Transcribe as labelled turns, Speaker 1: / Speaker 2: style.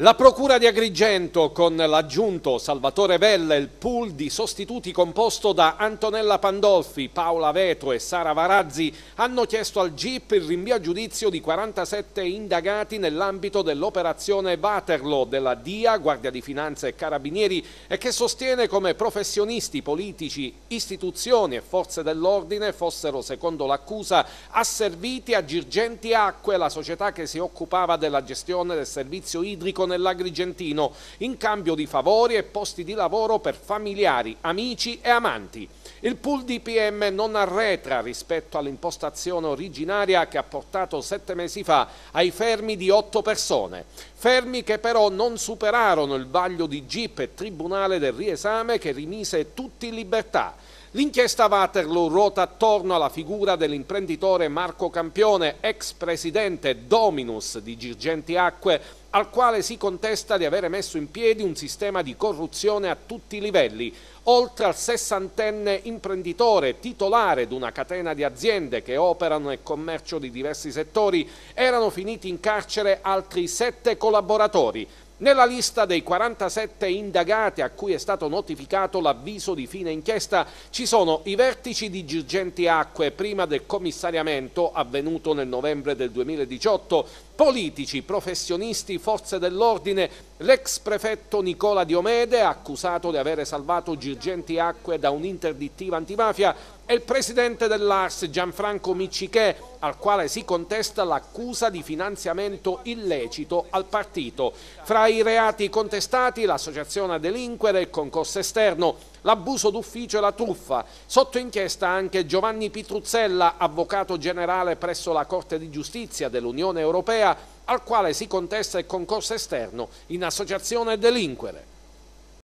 Speaker 1: La Procura di Agrigento con l'aggiunto Salvatore Vella e il pool di sostituti composto da Antonella Pandolfi, Paola Veto e Sara Varazzi hanno chiesto al GIP il rinvio a giudizio di 47 indagati nell'ambito dell'operazione Waterloo della DIA, Guardia di Finanza e Carabinieri e che sostiene come professionisti, politici, istituzioni e forze dell'ordine fossero, secondo l'accusa, asserviti a Girgenti Acque, la società che si occupava della gestione del servizio idrico nell'Agrigentino in cambio di favori e posti di lavoro per familiari, amici e amanti. Il pool di PM non arretra rispetto all'impostazione originaria che ha portato sette mesi fa ai fermi di otto persone. Fermi che però non superarono il vaglio di GIP e Tribunale del Riesame che rimise tutti in libertà. L'inchiesta Waterloo ruota attorno alla figura dell'imprenditore Marco Campione, ex presidente Dominus di Girgenti Acque, al quale si contesta di avere messo in piedi un sistema di corruzione a tutti i livelli. Oltre al sessantenne imprenditore, titolare di una catena di aziende che operano nel commercio di diversi settori, erano finiti in carcere altri sette collaboratori. Nella lista dei 47 indagati a cui è stato notificato l'avviso di fine inchiesta ci sono i vertici di Girgenti Acque prima del commissariamento avvenuto nel novembre del 2018, politici, professionisti, forze dell'ordine, L'ex prefetto Nicola Diomede, accusato di avere salvato Girgenti Acque da un'interdittiva antimafia, e il presidente dell'ARS Gianfranco Miccichè, al quale si contesta l'accusa di finanziamento illecito al partito. Fra i reati contestati l'associazione a delinquere, il concorso esterno, l'abuso d'ufficio e la truffa. Sotto inchiesta anche Giovanni Pitruzzella, avvocato generale presso la Corte di Giustizia dell'Unione Europea, al quale si contesta il concorso esterno in associazione a delinquere.